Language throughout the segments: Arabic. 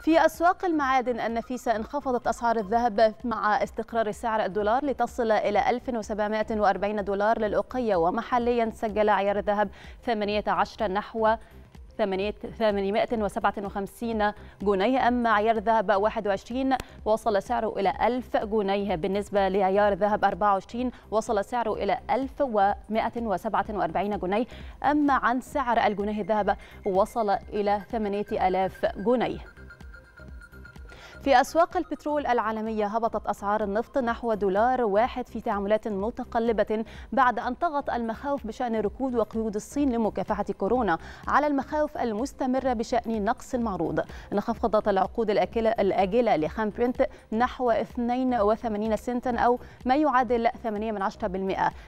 في أسواق المعادن النفيسة انخفضت أسعار الذهب مع استقرار سعر الدولار لتصل إلى 1740 دولار للأوقية ومحليا سجل عيار الذهب 18 نحو 857 جنيه أما عيار الذهب 21 وصل سعره إلى 1000 جنيه بالنسبة لعيار الذهب 24 وصل سعره إلى 1147 جنيه أما عن سعر الجنيه الذهب وصل إلى 8000 جنيه في أسواق البترول العالمية هبطت أسعار النفط نحو دولار واحد في تعاملات متقلبة بعد أن طغت المخاوف بشأن ركود وقيود الصين لمكافحة كورونا على المخاوف المستمرة بشأن نقص المعروض انخفضت العقود الأكلة الآجلة لخام برنت نحو 82 سنتا أو ما يعادل 8 من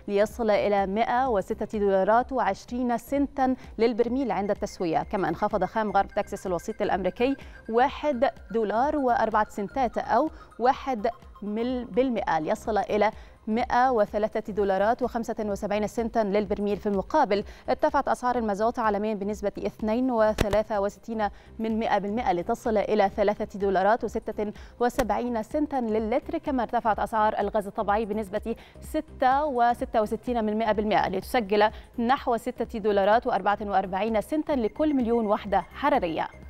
ليصل إلى 106 دولارات و20 سنتا للبرميل عند التسوية كما انخفض خام غرب تكساس الوسيط الأمريكي 1 دولار و أربعة سنتات أو واحد بالمئة ليصل إلى 103 دولارات و75 سنتا للبرميل في المقابل ارتفعت أسعار المازوت عالميا بنسبة 2.63 من 100% لتصل إلى 3 دولارات و76 سنتا للتر كما ارتفعت أسعار الغاز الطبيعي بنسبة 6.66 من 100% لتسجل نحو 6 دولارات و44 سنتا لكل مليون وحدة حرارية